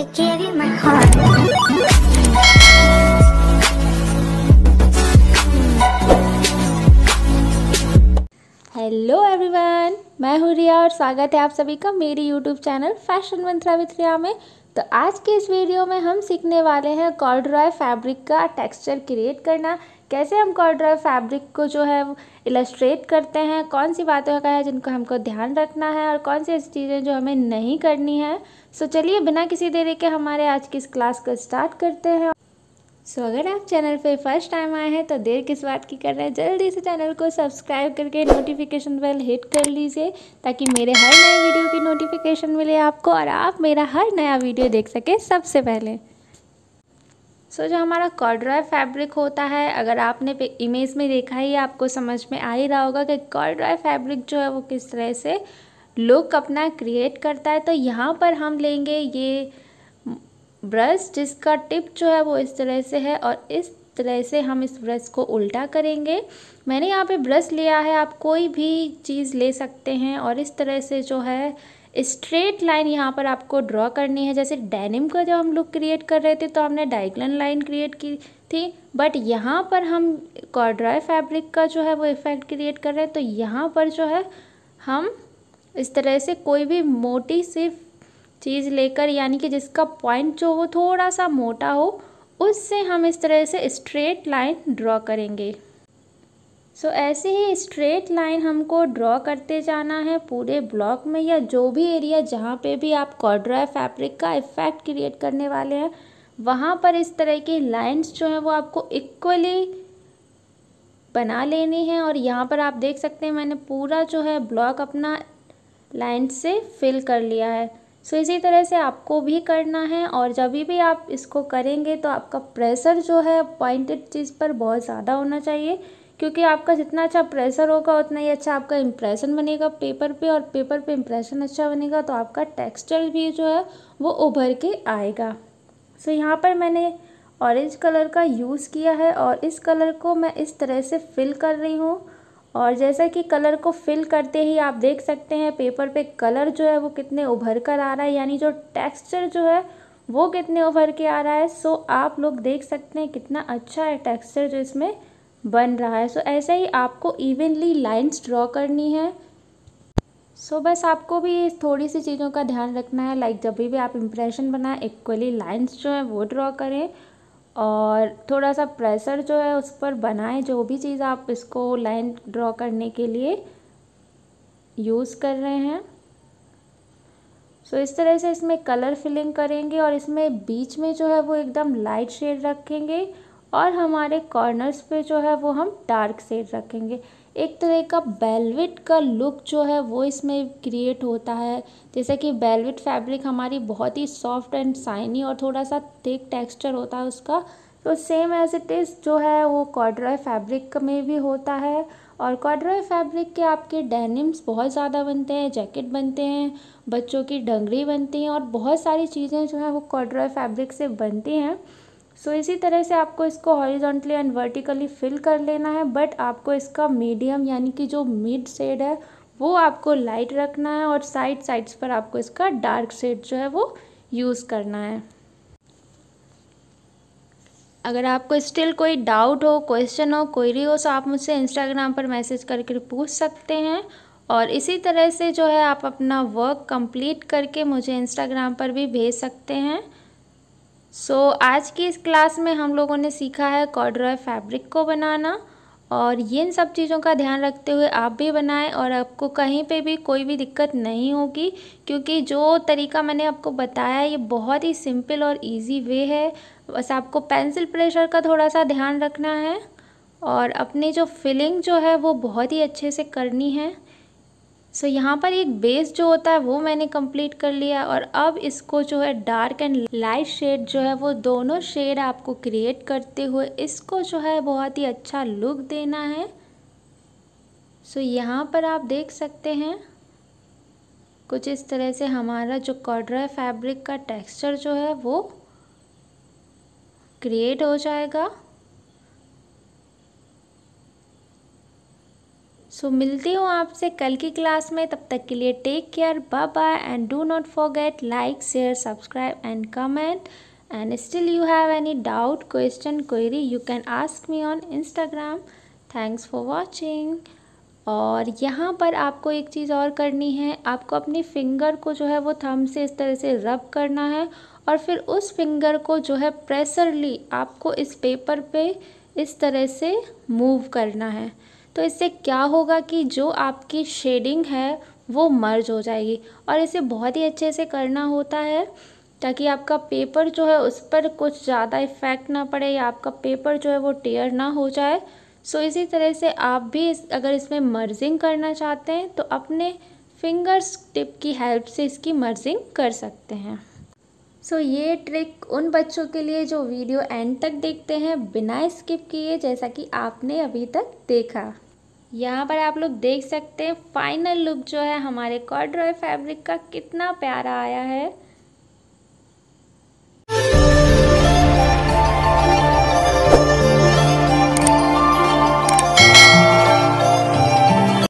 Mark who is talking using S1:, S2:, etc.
S1: I gave you my heart. Hello everyone मैं हूँ रिया और स्वागत है आप सभी का मेरी YouTube channel fashion Mantra with Riya में तो आज के इस वीडियो में हम सीखने वाले हैं कॉर्ड्रॉय फैब्रिक का टेक्सचर क्रिएट करना कैसे हम कॉर्डर फैब्रिक को जो है इलस्ट्रेट करते हैं कौन सी बातों का है जिनको हमको ध्यान रखना है और कौन सी ऐसी चीज़ें जो हमें नहीं करनी है सो so, चलिए बिना किसी देरी के हमारे आज की इस क्लास को स्टार्ट करते हैं सो so, अगर आप चैनल पे फर्स्ट टाइम आए हैं तो देर किस बात की कर रहे हैं जल्दी से चैनल को सब्सक्राइब करके नोटिफिकेशन बेल हिट कर लीजिए ताकि मेरे हर नए वीडियो की नोटिफिकेशन मिले आपको और आप मेरा हर नया वीडियो देख सकें सबसे पहले सो so, जो हमारा कॉर्ड्रॉय फैब्रिक होता है अगर आपने इमेज में देखा ही आपको समझ में आ ही रहा होगा कि कॉर्ड्रॉय फैब्रिक जो है वो किस तरह से लुक अपना क्रिएट करता है तो यहाँ पर हम लेंगे ये ब्रश जिसका टिप जो है वो इस तरह से है और इस तरह से हम इस ब्रश को उल्टा करेंगे मैंने यहाँ पे ब्रश लिया है आप कोई भी चीज़ ले सकते हैं और इस तरह से जो है स्ट्रेट लाइन यहाँ पर आपको ड्रॉ करनी है जैसे डेनिम का जब हम लोग क्रिएट कर रहे थे तो हमने डाइगलन लाइन क्रिएट की थी बट यहाँ पर हम कॉर्ड्रॉय फैब्रिक का जो है वो इफ़ेक्ट क्रिएट कर रहे हैं तो यहाँ पर जो है हम इस तरह से कोई भी मोटी सी चीज़ लेकर यानी कि जिसका पॉइंट जो हो थोड़ा सा मोटा हो उससे हम इस तरह से स्ट्रेट लाइन ड्रॉ करेंगे सो so, ऐसे ही स्ट्रेट लाइन हमको ड्रॉ करते जाना है पूरे ब्लॉक में या जो भी एरिया जहाँ पे भी आप कॉड्रॉय फैब्रिक का इफ़ेक्ट क्रिएट करने वाले हैं वहाँ पर इस तरह की लाइंस जो हैं वो आपको इक्वली बना लेनी है और यहाँ पर आप देख सकते हैं मैंने पूरा जो है ब्लॉक अपना लाइन से फिल कर लिया है सो so, इसी तरह से आपको भी करना है और जब भी आप इसको करेंगे तो आपका प्रेशर जो है पॉइंटेड चीज़ पर बहुत ज़्यादा होना चाहिए क्योंकि आपका जितना अच्छा प्रेशर होगा उतना ही अच्छा आपका इम्प्रेशन बनेगा पेपर पे और पेपर पे इम्प्रेशन अच्छा बनेगा तो आपका टेक्सचर भी जो है वो उभर के आएगा सो so, यहाँ पर मैंने ऑरेंज कलर का यूज़ किया है और इस कलर को मैं इस तरह से फिल कर रही हूँ और जैसा कि कलर को फिल करते ही आप देख सकते हैं पेपर पे कलर जो है वो कितने उभर कर आ रहा है यानी जो टेक्सचर जो है वो कितने उभर के आ रहा है सो आप लोग देख सकते हैं कितना अच्छा है टेक्सचर जो इसमें बन रहा है सो so, ऐसे ही आपको इवनली लाइन्स ड्रॉ करनी है सो so, बस आपको भी थोड़ी सी चीज़ों का ध्यान रखना है लाइक like, जब भी आप इम्प्रेशन बनाएं इक्वली लाइंस जो है वो ड्रॉ करें और थोड़ा सा प्रेशर जो है उस पर बनाएं जो भी चीज़ आप इसको लाइन ड्रॉ करने के लिए यूज़ कर रहे हैं सो so, इस तरह से इसमें कलर फिलिंग करेंगे और इसमें बीच में जो है वो एकदम लाइट शेड रखेंगे और हमारे कॉर्नर्स पे जो है वो हम डार्क शेड रखेंगे एक तरह का बेलविट का लुक जो है वो इसमें क्रिएट होता है जैसे कि बेलविट फैब्रिक हमारी बहुत ही सॉफ्ट एंड शाइनी और थोड़ा सा थिक टेक्सचर होता है उसका तो सेम एज इट इज़ जो है वो कॉड्रॉय फैब्रिक में भी होता है और कॉड्रॉय फैब्रिक के आपके डेनिम्स बहुत ज़्यादा बनते हैं जैकेट बनते हैं बच्चों की डंगरी बनती हैं और बहुत सारी चीज़ें जो हैं वो कॉड्रॉय फैब्रिक से बनती हैं सो इसी तरह से आपको इसको हॉरिजॉन्टली एंड वर्टिकली फिल कर लेना है बट आपको इसका मीडियम यानी कि जो मिड शेड है वो आपको लाइट रखना है और साइड साइड्स पर आपको इसका डार्क शेड जो है वो यूज़ करना है अगर आपको स्टिल कोई डाउट हो क्वेश्चन हो क्वेरी हो तो आप मुझसे इंस्टाग्राम पर मैसेज करके पूछ सकते हैं और इसी तरह से जो है आप अपना वर्क कंप्लीट करके मुझे इंस्टाग्राम पर भी भेज सकते हैं सो so, आज की इस क्लास में हम लोगों ने सीखा है कॉड्रॉय फैब्रिक को बनाना और ये इन सब चीज़ों का ध्यान रखते हुए आप भी बनाएं और आपको कहीं पे भी कोई भी दिक्कत नहीं होगी क्योंकि जो तरीका मैंने आपको बताया ये बहुत ही सिंपल और इजी वे है बस आपको पेंसिल प्रेशर का थोड़ा सा ध्यान रखना है और अपनी जो फिलिंग जो है वो बहुत ही अच्छे से करनी है सो so, यहाँ पर एक बेस जो होता है वो मैंने कंप्लीट कर लिया और अब इसको जो है डार्क एंड लाइट शेड जो है वो दोनों शेड आपको क्रिएट करते हुए इसको जो है बहुत ही अच्छा लुक देना है सो so, यहाँ पर आप देख सकते हैं कुछ इस तरह से हमारा जो कॉड्रा फैब्रिक का टेक्सचर जो है वो क्रिएट हो जाएगा सो मिलती हूँ आपसे कल की क्लास में तब तक के लिए take care bye bye and do not forget like share subscribe and comment and still you have any doubt question query you can ask me on Instagram thanks for watching और यहाँ पर आपको एक चीज़ और करनी है आपको अपनी फिंगर को जो है वो थम से इस तरह से रब करना है और फिर उस फिंगर को जो है प्रेसरली आपको इस पेपर पे इस तरह से मूव करना है तो इससे क्या होगा कि जो आपकी शेडिंग है वो मर्ज हो जाएगी और इसे बहुत ही अच्छे से करना होता है ताकि आपका पेपर जो है उस पर कुछ ज़्यादा इफ़ेक्ट ना पड़े या आपका पेपर जो है वो टेयर ना हो जाए सो इसी तरह से आप भी इस, अगर इसमें मर्जिंग करना चाहते हैं तो अपने फिंगर्स टिप की हेल्प से इसकी मर्जिंग कर सकते हैं सो so, ये ट्रिक उन बच्चों के लिए जो वीडियो एंड तक देखते हैं बिना स्किप किए जैसा कि आपने अभी तक देखा यहाँ पर आप लोग देख सकते हैं फाइनल लुक जो है हमारे कॉर्ड्रॉय फैब्रिक का कितना प्यारा आया है